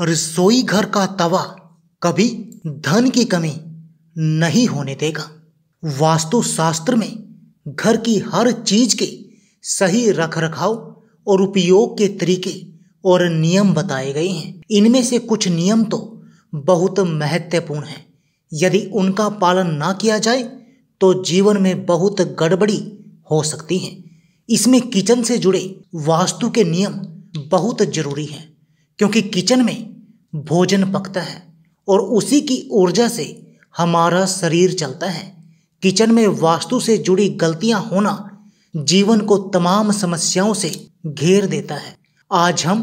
रसोई घर का तवा कभी धन की कमी नहीं होने देगा वास्तुशास्त्र में घर की हर चीज के सही रख रखाव और उपयोग के तरीके और नियम बताए गए हैं इनमें से कुछ नियम तो बहुत महत्वपूर्ण हैं यदि उनका पालन ना किया जाए तो जीवन में बहुत गड़बड़ी हो सकती है इसमें किचन से जुड़े वास्तु के नियम बहुत जरूरी हैं क्योंकि किचन में भोजन पकता है और उसी की ऊर्जा से हमारा शरीर चलता है किचन में वास्तु से जुड़ी गलतियां होना जीवन को तमाम समस्याओं से घेर देता है आज हम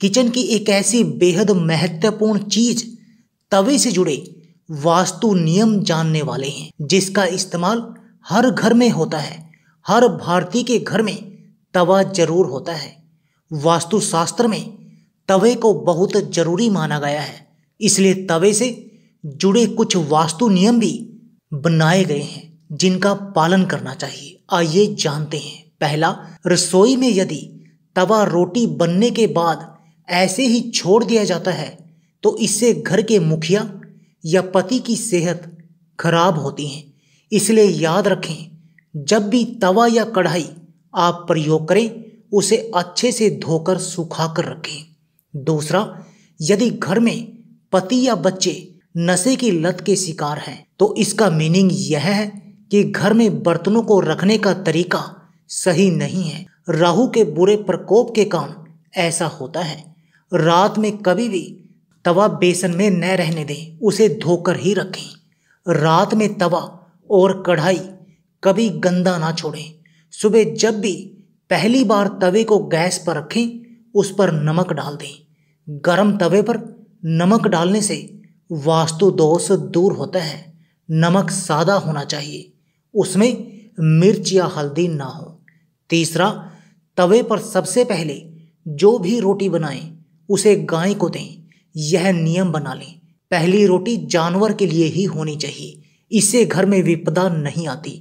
किचन की एक ऐसी बेहद महत्वपूर्ण चीज तवे से जुड़े वास्तु नियम जानने वाले हैं जिसका इस्तेमाल हर घर में होता है हर भारतीय के घर में तवा जरूर होता है वास्तुशास्त्र में तवे को बहुत जरूरी माना गया है इसलिए तवे से जुड़े कुछ वास्तु नियम भी बनाए गए हैं जिनका पालन करना चाहिए आइए जानते हैं पहला रसोई में यदि तवा रोटी बनने के बाद ऐसे ही छोड़ दिया जाता है तो इससे घर के मुखिया या पति की सेहत खराब होती है इसलिए याद रखें जब भी तवा या कढ़ाई आप प्रयोग करें उसे अच्छे से धोकर सुखाकर रखें दूसरा यदि घर में पति या बच्चे नशे की लत के शिकार हैं तो इसका मीनिंग यह है कि घर में बर्तनों को रखने का तरीका सही नहीं है राहु के बुरे प्रकोप के काम ऐसा होता है रात में कभी भी तवा बेसन में न रहने दें उसे धोकर ही रखें रात में तवा और कढ़ाई कभी गंदा ना छोड़ें सुबह जब भी पहली बार तवे को गैस पर रखें उस पर नमक डाल दें गर्म तवे पर नमक डालने से वास्तु दोष दूर होता है नमक सादा होना चाहिए उसमें मिर्च या हल्दी ना हो तीसरा तवे पर सबसे पहले जो भी रोटी बनाएं उसे गाय को दें यह नियम बना लें पहली रोटी जानवर के लिए ही होनी चाहिए इससे घर में विपदा नहीं आती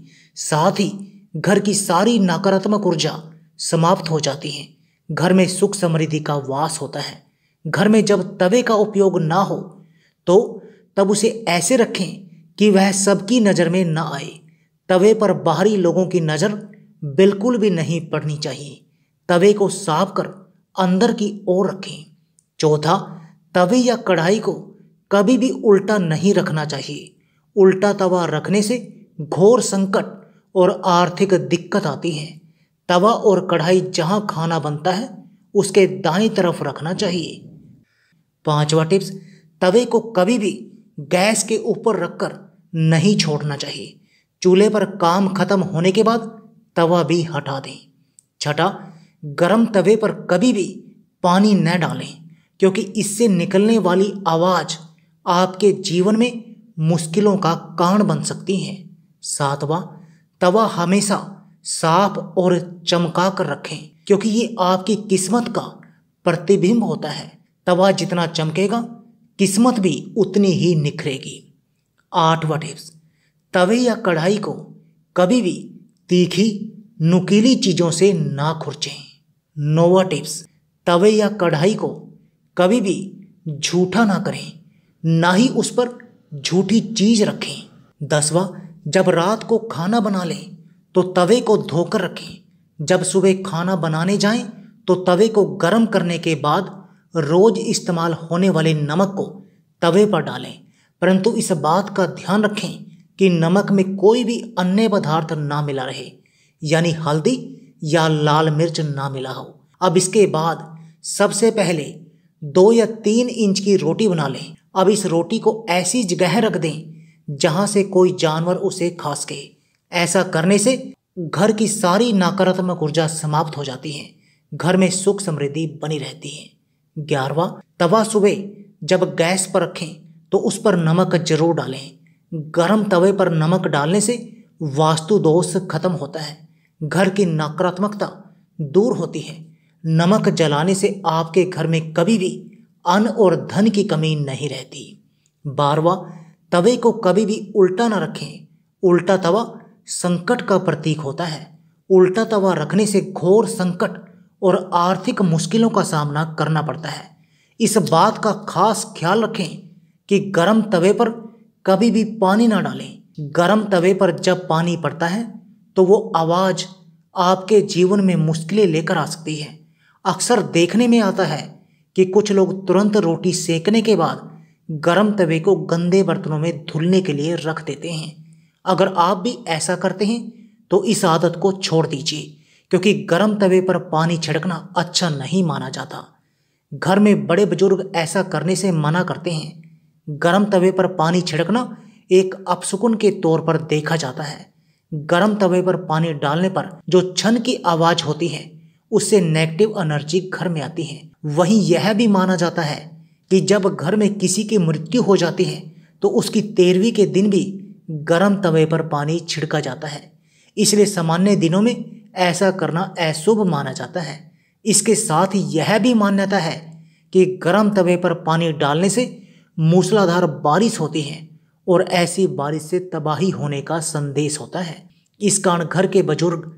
साथ ही घर की सारी नकारात्मक ऊर्जा समाप्त हो जाती है घर में सुख समृद्धि का वास होता है घर में जब तवे का उपयोग ना हो तो तब उसे ऐसे रखें कि वह सबकी नज़र में ना आए तवे पर बाहरी लोगों की नज़र बिल्कुल भी नहीं पड़नी चाहिए तवे को साफ कर अंदर की ओर रखें चौथा तवे या कढ़ाई को कभी भी उल्टा नहीं रखना चाहिए उल्टा तवा रखने से घोर संकट और आर्थिक दिक्कत आती है तवा और कढ़ाई जहाँ खाना बनता है उसके दाएं तरफ रखना चाहिए पांचवा टिप्स तवे को कभी भी गैस के ऊपर रखकर नहीं छोड़ना चाहिए चूल्हे पर काम खत्म होने के बाद तवा भी हटा दें छठा गरम तवे पर कभी भी पानी न डालें क्योंकि इससे निकलने वाली आवाज़ आपके जीवन में मुश्किलों का कारण बन सकती है सातवां तवा हमेशा साफ और चमका कर रखें क्योंकि ये आपकी किस्मत का प्रतिबिंब होता है तवा जितना चमकेगा किस्मत भी उतनी ही निखरेगी आठवा टिप्स तवे या कढ़ाई को कभी भी तीखी नुकीली चीज़ों से ना खुरचें नोवा टिप्स तवे या कढ़ाई को कभी भी झूठा ना करें ना ही उस पर झूठी चीज़ रखें दसवा जब रात को खाना बना लें तो तवे को धोकर रखें जब सुबह खाना बनाने जाएं तो तवे को गर्म करने के बाद रोज इस्तेमाल होने वाले नमक को तवे पर डालें परंतु इस बात का ध्यान रखें कि नमक में कोई भी अन्य पदार्थ ना मिला रहे यानी हल्दी या लाल मिर्च ना मिला हो अब इसके बाद सबसे पहले दो या तीन इंच की रोटी बना लें अब इस रोटी को ऐसी जगह रख दें जहाँ से कोई जानवर उसे खा सके ऐसा करने से घर की सारी नकारात्मक ऊर्जा समाप्त हो जाती है घर में सुख समृद्धि बनी रहती है ग्यारहवा तवा सुबह जब गैस पर रखें तो उस पर नमक जरूर डालें गर्म तवे पर नमक डालने से वास्तु दोष खत्म होता है घर की नकारात्मकता दूर होती है नमक जलाने से आपके घर में कभी भी अन्न और धन की कमी नहीं रहती बारवा तवे को कभी भी उल्टा ना रखें उल्टा तवा संकट का प्रतीक होता है उल्टा तवा रखने से घोर संकट और आर्थिक मुश्किलों का सामना करना पड़ता है इस बात का खास ख्याल रखें कि गर्म तवे पर कभी भी पानी ना डालें गर्म तवे पर जब पानी पड़ता है तो वो आवाज़ आपके जीवन में मुश्किलें लेकर आ सकती है अक्सर देखने में आता है कि कुछ लोग तुरंत रोटी सेकने के बाद गर्म तवे को गंदे बर्तनों में धुलने के लिए रख देते हैं अगर आप भी ऐसा करते हैं तो इस आदत को छोड़ दीजिए क्योंकि गर्म तवे पर पानी छिड़कना अच्छा नहीं माना जाता घर में बड़े बुजुर्ग ऐसा करने से मना करते हैं गर्म तवे पर पानी छिड़कना एक अपसुकुन के तौर पर देखा जाता है गर्म तवे पर पानी डालने पर जो छन की आवाज़ होती है उससे नेगेटिव एनर्जी घर में आती है वहीं यह भी माना जाता है कि जब घर में किसी की मृत्यु हो जाती है तो उसकी तेरहवीं के दिन भी गर्म तवे पर पानी छिड़का जाता है इसलिए सामान्य दिनों में ऐसा करना अशुभ माना जाता है इसके साथ यह भी मान्यता है कि गर्म तवे पर पानी डालने से मूसलाधार बारिश होती है और ऐसी बारिश से तबाही होने का संदेश होता है इस कारण घर के बुजुर्ग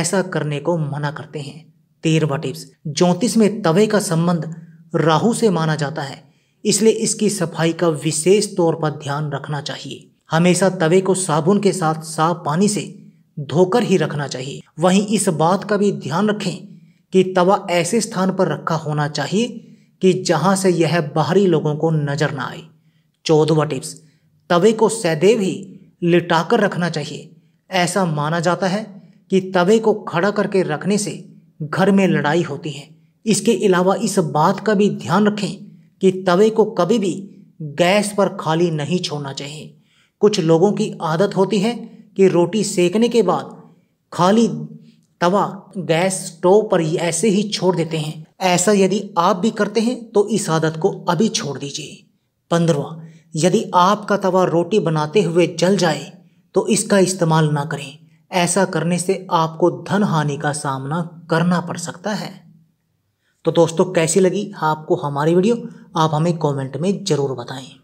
ऐसा करने को मना करते हैं तेरवा टिप्स ज्योतिष में तवे का संबंध राहु से माना जाता है इसलिए इसकी सफाई का विशेष तौर पर ध्यान रखना चाहिए हमेशा तवे को साबुन के साथ साफ पानी से धोकर ही रखना चाहिए वहीं इस बात का भी ध्यान रखें कि तवा ऐसे स्थान पर रखा होना चाहिए कि जहाँ से यह बाहरी लोगों को नज़र ना आए चौदवा टिप्स तवे को सदैव ही लिटाकर रखना चाहिए ऐसा माना जाता है कि तवे को खड़ा करके रखने से घर में लड़ाई होती है इसके अलावा इस बात का भी ध्यान रखें कि तवे को कभी भी गैस पर खाली नहीं छोड़ना चाहिए कुछ लोगों की आदत होती है कि रोटी सेकने के बाद खाली तवा गैस स्टोव पर ऐसे ही छोड़ देते हैं ऐसा यदि आप भी करते हैं तो इस आदत को अभी छोड़ दीजिए पंद्रवा यदि आपका तवा रोटी बनाते हुए जल जाए तो इसका इस्तेमाल ना करें ऐसा करने से आपको धन हानि का सामना करना पड़ सकता है तो दोस्तों कैसी लगी आपको हमारी वीडियो आप हमें कमेंट में ज़रूर बताएं